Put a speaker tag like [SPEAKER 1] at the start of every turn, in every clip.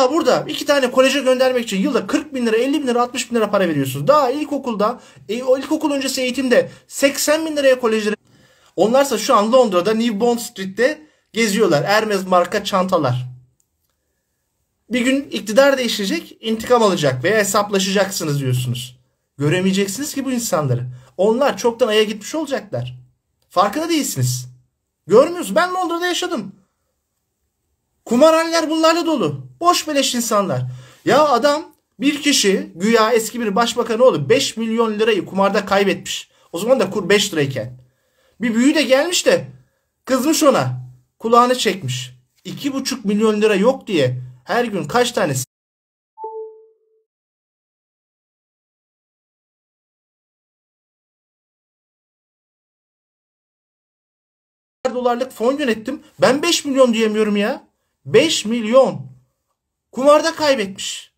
[SPEAKER 1] Daha burada iki tane koleje göndermek için yılda 40 bin lira, 50 bin lira, 60 bin lira para veriyorsunuz. Daha ilkokulda, e, ilkokul öncesi eğitimde 80 bin liraya kolejlere... Onlarsa şu an Londra'da New Bond Street'te geziyorlar. Hermes marka çantalar. Bir gün iktidar değişecek, intikam alacak veya hesaplaşacaksınız diyorsunuz. Göremeyeceksiniz ki bu insanları. Onlar çoktan aya gitmiş olacaklar. Farkında değilsiniz. Görmüyorsunuz. Ben Londra'da yaşadım. Kumarhaneler bunlarla dolu. Boş beleş insanlar. Ya adam bir kişi güya eski bir başbakan oğlu 5 milyon lirayı kumarda kaybetmiş. O zaman da kur 5 lirayken. Bir büyü de gelmiş de kızmış ona. Kulağını çekmiş. 2,5 milyon lira yok diye her gün kaç tane dolarlık fon yönettim. Ben 5 milyon diyemiyorum ya. 5 milyon. Kumarda kaybetmiş.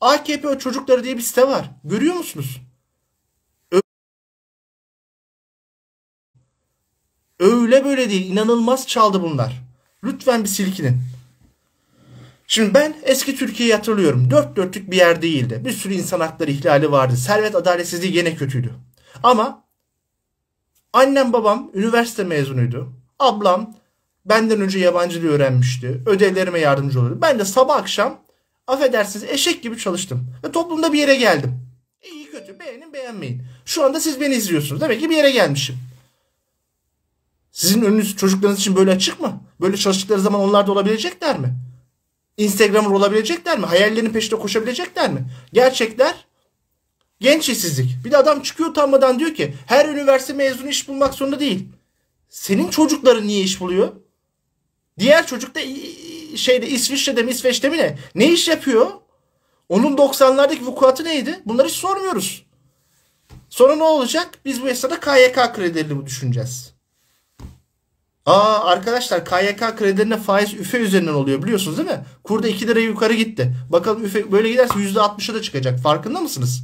[SPEAKER 1] AKP o çocukları diye bir site var. Görüyor musunuz? Öyle böyle değil. İnanılmaz çaldı bunlar. Lütfen bir silkinin. Şimdi ben eski Türkiye'yi hatırlıyorum. Dört dörtlük bir yer değildi. Bir sürü insan hakları ihlali vardı. Servet adaletsizliği yine kötüydü. Ama annem babam üniversite mezunuydu. Ablam Benden önce yabancı dil öğrenmişti. Ödevlerime yardımcı oluyordu. Ben de sabah akşam affedersiniz eşek gibi çalıştım. Ve toplumda bir yere geldim. İyi kötü beğenin beğenmeyin. Şu anda siz beni izliyorsunuz. Demek ki bir yere gelmişim. Sizin önünüz çocuklarınız için böyle açık mı? Böyle çalıştıkları zaman onlar da olabilecekler mi? Instagram'ı olabilecekler mi? Hayallerinin peşinde koşabilecekler mi? Gerçekler genç işsizlik. Bir de adam çıkıyor utanmadan diyor ki her üniversite mezunu iş bulmak zorunda değil. Senin çocukların niye iş buluyor? Diğer çocuk da şeyde İsviçre'de mi İsveç'te mi ne? Ne iş yapıyor? Onun 90'lardaki vukuatı neydi? Bunları hiç sormuyoruz. Sonra ne olacak? Biz bu esnada KYK kredilerini düşüneceğiz. Aa arkadaşlar KYK kredilerine faiz üfe üzerinden oluyor biliyorsunuz değil mi? Kurda 2 liraya yukarı gitti. Bakalım üfe böyle giderse %60'a da çıkacak. Farkında mısınız?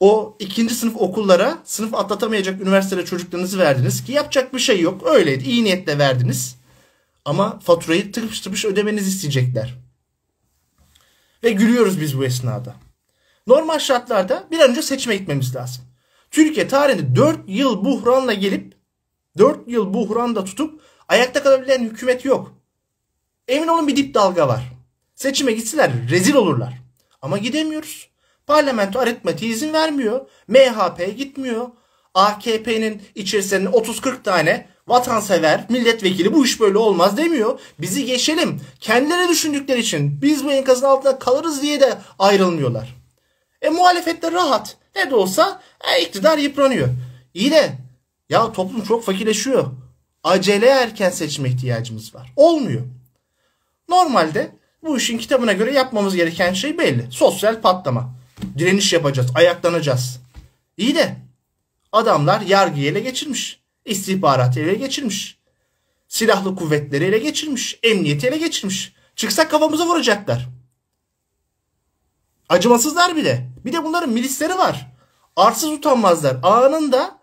[SPEAKER 1] o ikinci sınıf okullara sınıf atlatamayacak üniversitede çocuklarınızı verdiniz ki yapacak bir şey yok. Öyleydi. iyi niyetle verdiniz. Ama faturayı tıpış tıpış ödemenizi isteyecekler. Ve gülüyoruz biz bu esnada. Normal şartlarda bir an önce seçime gitmemiz lazım. Türkiye tarihinde 4 yıl buhranla gelip 4 yıl buhranda tutup ayakta kalabilen hükümet yok. Emin olun bir dip dalga var. Seçime gitseler rezil olurlar. Ama gidemiyoruz. Parlamento aritmatiği izin vermiyor. MHP gitmiyor. AKP'nin içerisinde 30-40 tane vatansever milletvekili bu iş böyle olmaz demiyor. Bizi geçelim. Kendileri düşündükleri için biz bu enkazın altında kalırız diye de ayrılmıyorlar. E muhalefette rahat. Ne de olsa e, iktidar yıpranıyor. İyi de ya toplum çok fakirleşiyor. Acele erken seçme ihtiyacımız var. Olmuyor. Normalde bu işin kitabına göre yapmamız gereken şey belli. Sosyal patlama direniş yapacağız, ayaklanacağız. İyi de adamlar yargıyı ele geçirmiş, istihbaratı ele geçirmiş, silahlı kuvvetleri ele geçirmiş, emniyeti ele geçirmiş. Çıksak kafamıza vuracaklar. Acımasızlar bile. Bir de bunların milisleri var. Arsız utanmazlar. Anında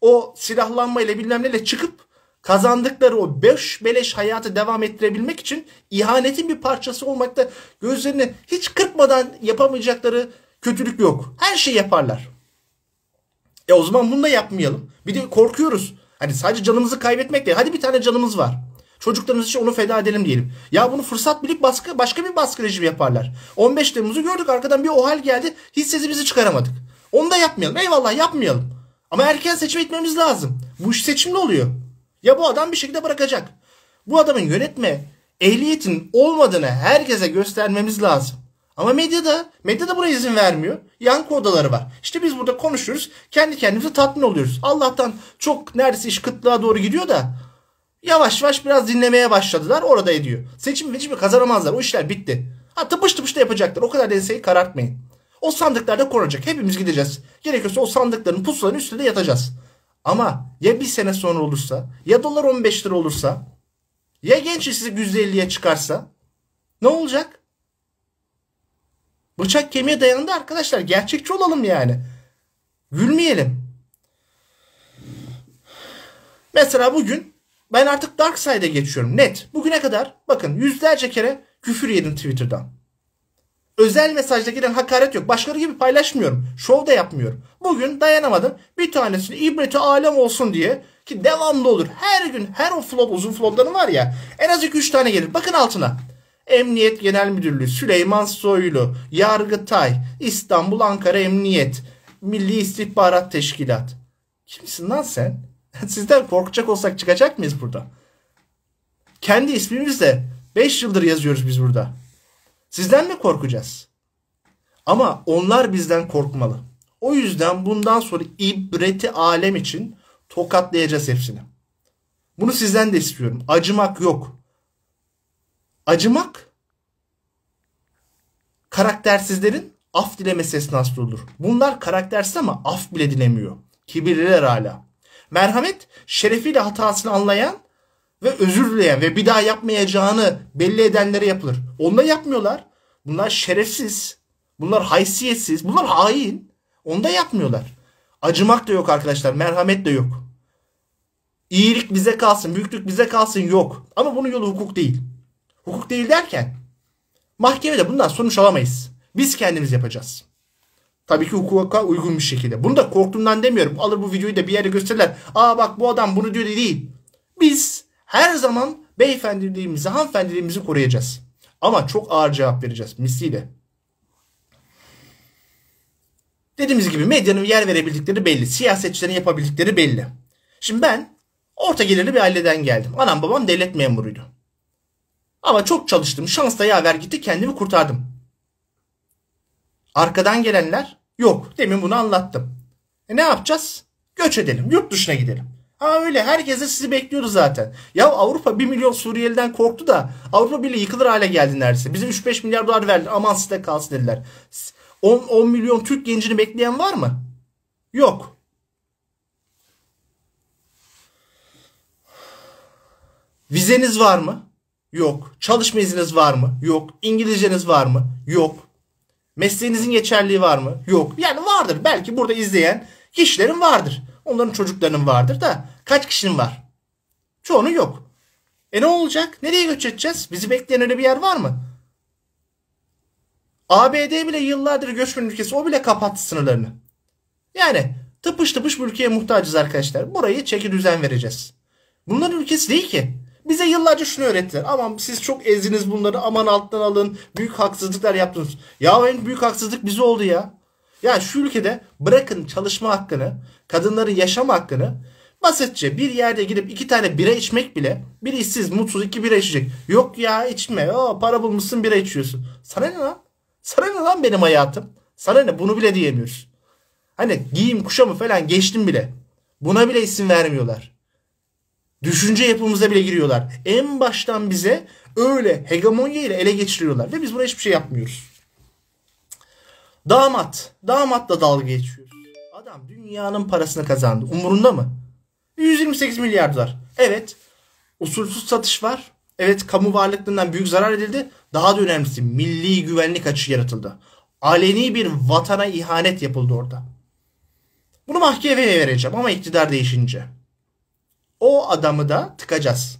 [SPEAKER 1] o silahlanmayla bilmem neyle çıkıp kazandıkları o beş beleş hayatı devam ettirebilmek için ihanetin bir parçası olmakta gözlerini hiç kırpmadan yapamayacakları kötülük yok. Her şeyi yaparlar. E o zaman bunu da yapmayalım. Bir de korkuyoruz. Hani sadece canımızı kaybetmek değil. Hadi bir tane canımız var. Çocuklarımız için onu feda edelim diyelim. Ya bunu fırsat bilip baskı, başka bir baskı rejimi yaparlar. 15 Temmuz'u gördük arkadan bir OHAL geldi. Hiç sesimizi çıkaramadık. Onu da yapmayalım. Eyvallah yapmayalım. Ama erken seçime gitmemiz lazım. Bu iş seçimli oluyor. Ya bu adam bir şekilde bırakacak. Bu adamın yönetme ehliyetin olmadığını herkese göstermemiz lazım. Ama medyada, medyada buna izin vermiyor. Yankı odaları var. İşte biz burada konuşuyoruz. Kendi kendimize tatmin oluyoruz. Allah'tan çok neredeyse iş kıtlığa doğru gidiyor da yavaş yavaş biraz dinlemeye başladılar. Orada ediyor. Seçim seçimi kazanamazlar. O işler bitti. Ha tıpış tıpış da yapacaklar. O kadar denseyi karartmayın. O sandıklarda korunacak. Hepimiz gideceğiz. Gerekirse o sandıkların pusuların üstünde yatacağız. Ama ya bir sene sonra olursa ya dolar 15 lira olursa ya genç işsizlik %50'ye çıkarsa ne olacak? Bıçak kemiğe dayanında arkadaşlar gerçekçi olalım yani. Gülmeyelim. Mesela bugün ben artık Darkside'e geçiyorum net. Bugüne kadar bakın yüzlerce kere küfür yedim Twitter'dan. Özel mesajda giren hakaret yok. Başkaları gibi paylaşmıyorum. Şov da yapmıyorum. Bugün dayanamadım. Bir tanesini ibreti alem olsun diye ki devamlı olur. Her gün her o flop uzun flopların var ya en az 2-3 tane gelir. Bakın altına. Emniyet Genel Müdürlüğü, Süleyman Soylu, Yargıtay, İstanbul Ankara Emniyet, Milli İstihbarat Teşkilat. Kimsin lan sen? Sizden korkacak olsak çıkacak mıyız burada? Kendi ismimizle 5 yıldır yazıyoruz biz burada. Sizden mi korkacağız? Ama onlar bizden korkmalı. O yüzden bundan sonra ibreti alem için tokatlayacağız hepsini. Bunu sizden de istiyorum. Acımak yok. Acımak karaktersizlerin af dilemesi esnasında olur. Bunlar karaktersiz ama af bile dilemiyor. Kibirliler hala. Merhamet şerefiyle hatasını anlayan ve özür dileyen ve bir daha yapmayacağını belli edenlere yapılır. Onda yapmıyorlar. Bunlar şerefsiz. Bunlar haysiyetsiz. Bunlar hain. Onda yapmıyorlar. Acımak da yok arkadaşlar. Merhamet de yok. İyilik bize kalsın, büyüklük bize kalsın yok. Ama bunun yolu hukuk değil. Hukuk değil derken mahkemede bundan sonuç alamayız. Biz kendimiz yapacağız. Tabii ki hukuka uygun bir şekilde. Bunu da korktuğumdan demiyorum. Alır bu videoyu da bir yere gösterirler. Aa bak bu adam bunu diyor değil. Biz her zaman beyefendiliğimizi, hanımefendiliğimizi koruyacağız. Ama çok ağır cevap vereceğiz misliyle. Dediğimiz gibi medyanın yer verebildikleri belli. Siyasetçilerin yapabildikleri belli. Şimdi ben orta gelirli bir aileden geldim. Anam babam devlet memuruydu. Ama çok çalıştım. Şans da yaver gitti kendimi kurtardım. Arkadan gelenler yok. Demin bunu anlattım. E ne yapacağız? Göç edelim. Yurt dışına gidelim. Ha öyle herkese sizi bekliyoruz zaten. Ya Avrupa 1 milyon Suriyeliden korktu da Avrupa Birliği yıkılır hale geldi neredeyse. Bize 3-5 milyar dolar verdiler aman size kalsın dediler. 10, 10 milyon Türk gencini bekleyen var mı? Yok. Vizeniz var mı? Yok. Çalışma izniniz var mı? Yok. İngilizceniz var mı? Yok. Mesleğinizin geçerliği var mı? Yok. Yani vardır. Belki burada izleyen kişilerin vardır. Onların çocuklarının vardır da kaç kişinin var? Çoğunun yok. E ne olacak? Nereye göç edeceğiz? Bizi bekleyen öyle bir yer var mı? ABD bile yıllardır göçmen ülkesi o bile kapattı sınırlarını. Yani tıpış tıpış bu ülkeye muhtacız arkadaşlar. Burayı çeki düzen vereceğiz. Bunların ülkesi değil ki. Bize yıllarca şunu öğrettiler. Aman siz çok ezdiniz bunları aman alttan alın. Büyük haksızlıklar yaptınız. Ya en büyük haksızlık bize oldu ya. Ya şu ülkede bırakın çalışma hakkını, kadınların yaşam hakkını basitçe bir yerde gidip iki tane bira içmek bile bir işsiz mutsuz iki bira içecek. Yok ya içme o para bulmuşsun bira içiyorsun. Sana ne lan? Sana ne lan benim hayatım? Sana ne bunu bile diyemiyoruz. Hani giyim kuşamı falan geçtim bile. Buna bile isim vermiyorlar. Düşünce yapımıza bile giriyorlar. En baştan bize öyle hegemonya ile ele geçiriyorlar. Ve biz buna hiçbir şey yapmıyoruz. Damat. Damatla dalga geçiyoruz. Adam dünyanın parasını kazandı. Umurunda mı? 128 milyar dolar. Evet. Usulsüz satış var. Evet kamu varlıklarından büyük zarar edildi. Daha da önemlisi milli güvenlik açığı yaratıldı. Aleni bir vatana ihanet yapıldı orada. Bunu mahkemeye vereceğim ama iktidar değişince. O adamı da tıkacağız.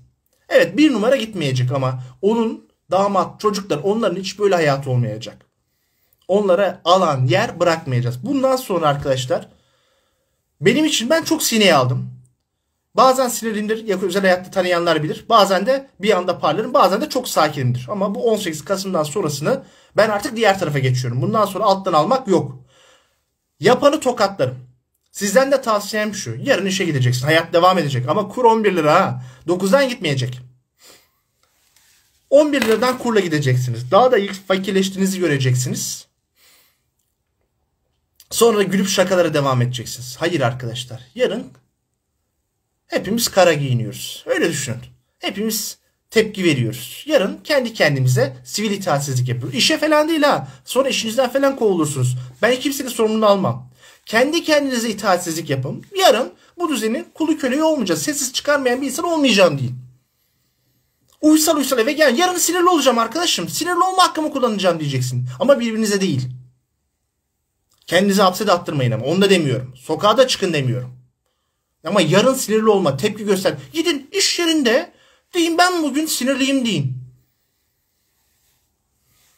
[SPEAKER 1] Evet bir numara gitmeyecek ama onun damat çocuklar onların hiç böyle hayatı olmayacak. Onlara alan yer bırakmayacağız. Bundan sonra arkadaşlar benim için ben çok sineye aldım. Bazen sinirimdir. Özel hayatta tanıyanlar bilir. Bazen de bir anda parlarım. Bazen de çok sakinimdir. Ama bu 18 Kasım'dan sonrasını ben artık diğer tarafa geçiyorum. Bundan sonra alttan almak yok. Yapanı tokatlarım. Sizden de tavsiyem şu. Yarın işe gideceksin. Hayat devam edecek. Ama kur 11 lira ha. 9'dan gitmeyecek. 11 liradan kurla gideceksiniz. Daha da fakirleştiğinizi göreceksiniz. Sonra gülüp şakalara devam edeceksiniz. Hayır arkadaşlar. Yarın hepimiz kara giyiniyoruz. Öyle düşünün. Hepimiz tepki veriyoruz. Yarın kendi kendimize sivil itaatsizlik yapıyoruz. İşe falan değil ha. Sonra işinizden falan kovulursunuz. Ben kimsenin sorumluluğunu almam. Kendi kendinize itaatsizlik yapın. Yarın bu düzenin kulu köleyi olmayacağız. Sessiz çıkarmayan bir insan olmayacağım deyin. Uysal uysal eve gel. Yarın sinirli olacağım arkadaşım. Sinirli olma hakkımı kullanacağım diyeceksin. Ama birbirinize değil. Kendinizi hapse de attırmayın ama onu da demiyorum. Sokağa da çıkın demiyorum. Ama yarın sinirli olma, tepki göster. Gidin iş yerinde deyin ben bugün sinirliyim deyin.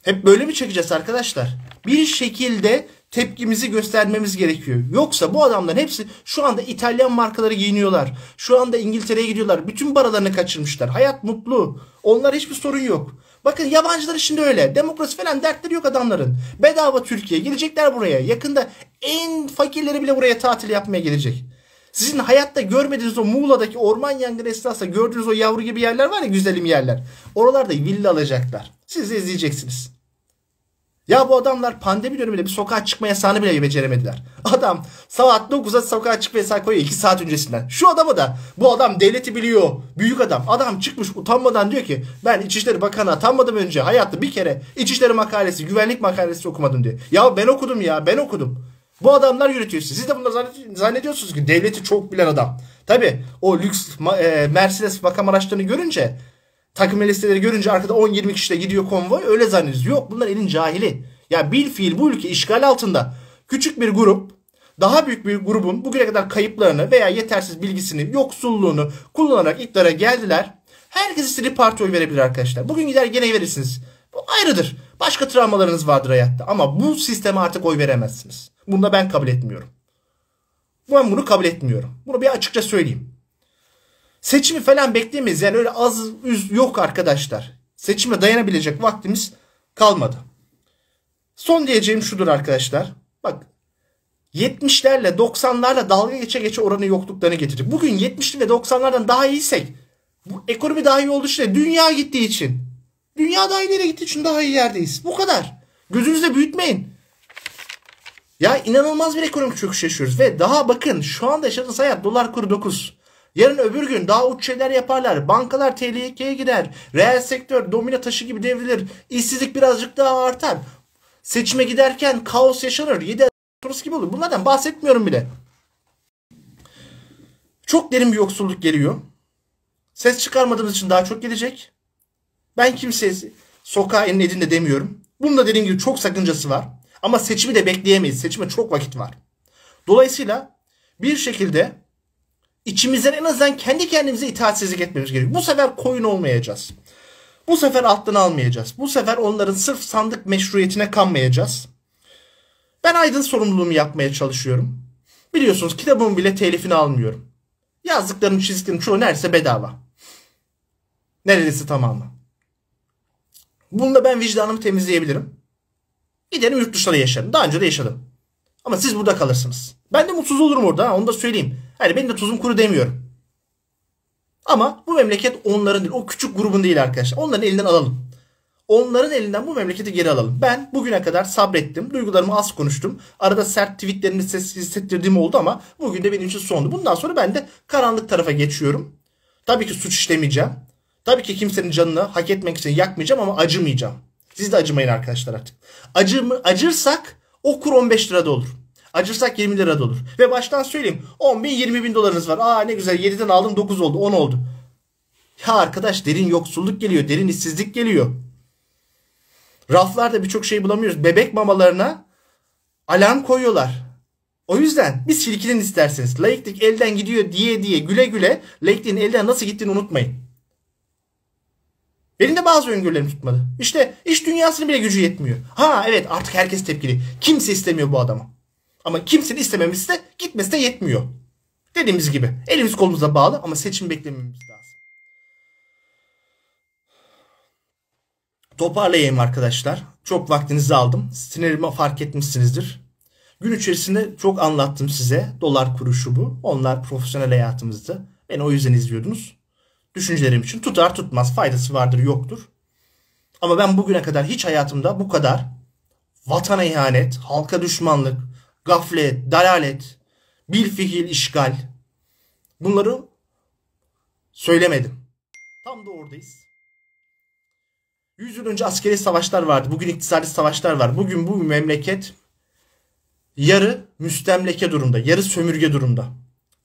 [SPEAKER 1] Hep böyle mi çekeceğiz arkadaşlar? Bir şekilde tepkimizi göstermemiz gerekiyor. Yoksa bu adamların hepsi şu anda İtalyan markaları giyiniyorlar. Şu anda İngiltere'ye gidiyorlar. Bütün paralarını kaçırmışlar. Hayat mutlu. Onlar hiçbir sorun yok. Bakın yabancıları şimdi öyle. Demokrasi falan dertleri yok adamların. Bedava Türkiye. Gelecekler buraya. Yakında en fakirleri bile buraya tatil yapmaya gelecek. Sizin hayatta görmediğiniz o Muğla'daki orman yangını esnasında gördüğünüz o yavru gibi yerler var ya güzelim yerler. Oralarda villa alacaklar. Siz de izleyeceksiniz. Ya bu adamlar pandemi döneminde bir sokağa çıkma yasağını bile beceremediler. Adam saat 9'a sokağa çıkma yasağı koyuyor 2 saat öncesinden. Şu adama da bu adam devleti biliyor. Büyük adam. Adam çıkmış utanmadan diyor ki ben İçişleri Bakanı atanmadım önce hayatta bir kere İçişleri makalesi, güvenlik makalesi okumadım diyor. Ya ben okudum ya ben okudum. Bu adamlar yürütüyor sizi. Siz de bunları zannediyorsunuz ki devleti çok bilen adam. Tabi o lüks e, Mercedes makam araçlarını görünce Takım listeleri görünce arkada 10-20 kişi de gidiyor konvoy öyle zannediyoruz. Yok bunlar elin cahili. Ya bil fiil bu ülke işgal altında. Küçük bir grup daha büyük bir grubun bugüne kadar kayıplarını veya yetersiz bilgisini, yoksulluğunu kullanarak iktidara geldiler. Herkes istediği parti oy verebilir arkadaşlar. Bugün gider gene verirsiniz. Bu ayrıdır. Başka travmalarınız vardır hayatta. Ama bu sisteme artık oy veremezsiniz. Bunu da ben kabul etmiyorum. Ben bunu kabul etmiyorum. Bunu bir açıkça söyleyeyim. Seçimi falan beklemeyiz. Yani öyle az üz yok arkadaşlar. Seçime dayanabilecek vaktimiz kalmadı. Son diyeceğim şudur arkadaşlar. Bak 70'lerle 90'larla dalga geçe geçe oranı yokluklarını getirir. Bugün 70'li ve 90'lardan daha iyiysek bu ekonomi daha iyi olduğu için dünya gittiği için dünya daha ileri gittiği için daha iyi yerdeyiz. Bu kadar. Gözünüzde büyütmeyin. Ya inanılmaz bir ekonomik çöküş yaşıyoruz ve daha bakın şu anda yaşadığınız hayat dolar kuru 9. Yarın öbür gün daha uç şeyler yaparlar. Bankalar tehlikeye girer. Reel sektör domino taşı gibi devrilir. İşsizlik birazcık daha artar. Seçime giderken kaos yaşanır. 7 Turus gibi olur. Bunlardan bahsetmiyorum bile. Çok derin bir yoksulluk geliyor. Ses çıkarmadığımız için daha çok gelecek. Ben kimseye sokağa elini de demiyorum. Bunun da dediğim gibi çok sakıncası var. Ama seçimi de bekleyemeyiz. Seçime çok vakit var. Dolayısıyla bir şekilde içimizden en azından kendi kendimize itaatsizlik etmemiz gerekiyor. Bu sefer koyun olmayacağız. Bu sefer alttan almayacağız. Bu sefer onların sırf sandık meşruiyetine kanmayacağız. Ben aydın sorumluluğumu yapmaya çalışıyorum. Biliyorsunuz kitabımın bile telifini almıyorum. Yazdıklarım çizdiklerim çoğu neredeyse bedava. Neredeyse tamamı. Bununla ben vicdanımı temizleyebilirim. Giderim yurt dışına yaşarım. Daha önce de yaşadım. Ama siz burada kalırsınız. Ben de mutsuz olurum orada. Onu da söyleyeyim. Hani benim de tuzum kuru demiyorum. Ama bu memleket onların değil. O küçük grubun değil arkadaşlar. Onların elinden alalım. Onların elinden bu memleketi geri alalım. Ben bugüne kadar sabrettim. Duygularımı az konuştum. Arada sert tweetlerini ses hissettirdiğim oldu ama bugün de benim için sondu. Bundan sonra ben de karanlık tarafa geçiyorum. Tabii ki suç işlemeyeceğim. Tabii ki kimsenin canını hak etmek için yakmayacağım ama acımayacağım. Siz de acımayın arkadaşlar artık. Acı acırsak o kur 15 lirada olur. Acırsak 20 lira da olur. Ve baştan söyleyeyim 10 bin 20 bin dolarınız var. Aa ne güzel 7'den aldım 9 oldu 10 oldu. Ya arkadaş derin yoksulluk geliyor. Derin işsizlik geliyor. Raflarda birçok şey bulamıyoruz. Bebek mamalarına alarm koyuyorlar. O yüzden biz silkinin isterseniz. Laiklik elden gidiyor diye diye güle güle laikliğin elden nasıl gittiğini unutmayın. Benim de bazı öngörülerim tutmadı. İşte iş dünyasının bile gücü yetmiyor. Ha evet artık herkes tepkili. Kimse istemiyor bu adamı. Ama kimsenin istememiz de gitmesi de yetmiyor. Dediğimiz gibi elimiz kolumuza bağlı ama seçim beklememiz lazım. Toparlayayım arkadaşlar. Çok vaktinizi aldım. Sinirimi fark etmişsinizdir. Gün içerisinde çok anlattım size. Dolar kuruşu bu. Onlar profesyonel hayatımızdı. Beni o yüzden izliyordunuz. Düşüncelerim için tutar tutmaz faydası vardır yoktur. Ama ben bugüne kadar hiç hayatımda bu kadar vatana ihanet, halka düşmanlık, gaflet, dalalet, bir fiil işgal. Bunları söylemedim. Tam da oradayız. 100 yıl önce askeri savaşlar vardı. Bugün iktisadi savaşlar var. Bugün bu memleket yarı müstemleke durumda, yarı sömürge durumda.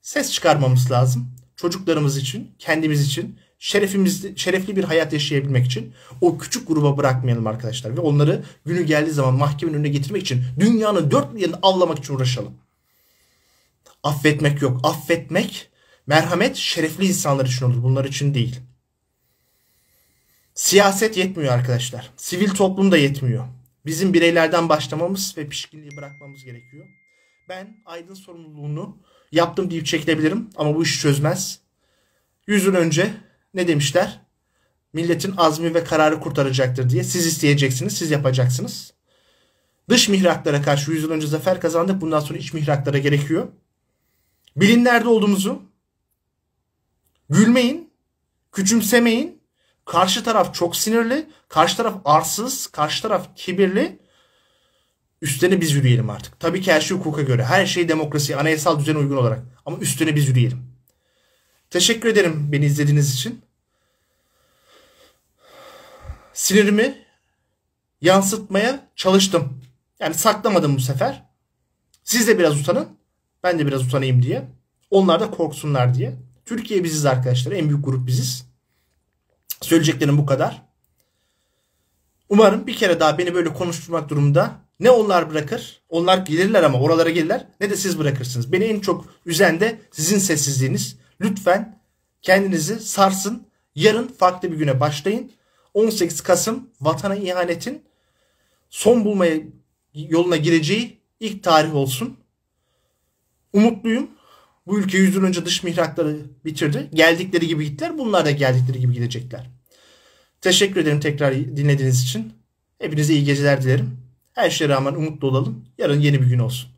[SPEAKER 1] Ses çıkarmamız lazım. Çocuklarımız için, kendimiz için, şerefimiz, şerefli bir hayat yaşayabilmek için o küçük gruba bırakmayalım arkadaşlar. Ve onları günü geldiği zaman mahkemenin önüne getirmek için dünyanın dört yanını avlamak için uğraşalım. Affetmek yok. Affetmek merhamet şerefli insanlar için olur. Bunlar için değil. Siyaset yetmiyor arkadaşlar. Sivil toplum da yetmiyor. Bizim bireylerden başlamamız ve pişkinliği bırakmamız gerekiyor. Ben aydın sorumluluğunu yaptım deyip çekilebilirim ama bu iş çözmez. Yüzün önce ne demişler? Milletin azmi ve kararı kurtaracaktır diye. Siz isteyeceksiniz, siz yapacaksınız. Dış mihraklara karşı 100 yıl önce zafer kazandık. Bundan sonra iç mihraklara gerekiyor. Bilin nerede olduğumuzu. Gülmeyin. Küçümsemeyin. Karşı taraf çok sinirli. Karşı taraf arsız. Karşı taraf kibirli. Üstüne biz yürüyelim artık. Tabii ki her şey hukuka göre. Her şey demokrasi, anayasal düzen uygun olarak. Ama üstüne biz yürüyelim. Teşekkür ederim beni izlediğiniz için. Sinirimi yansıtmaya çalıştım. Yani saklamadım bu sefer. Siz de biraz utanın. Ben de biraz utanayım diye. Onlar da korksunlar diye. Türkiye biziz arkadaşlar. En büyük grup biziz. Söyleyeceklerim bu kadar. Umarım bir kere daha beni böyle konuşturmak durumunda ne onlar bırakır, onlar gelirler ama oralara gelirler ne de siz bırakırsınız. Beni en çok üzen de sizin sessizliğiniz. Lütfen kendinizi sarsın. Yarın farklı bir güne başlayın. 18 Kasım vatana ihanetin son bulmaya yoluna gireceği ilk tarih olsun. Umutluyum. Bu ülke 100 yıl önce dış mihrakları bitirdi. Geldikleri gibi gittiler. Bunlar da geldikleri gibi gidecekler. Teşekkür ederim tekrar dinlediğiniz için. Hepinize iyi geceler dilerim. Her şeye rağmen umutlu olalım. Yarın yeni bir gün olsun.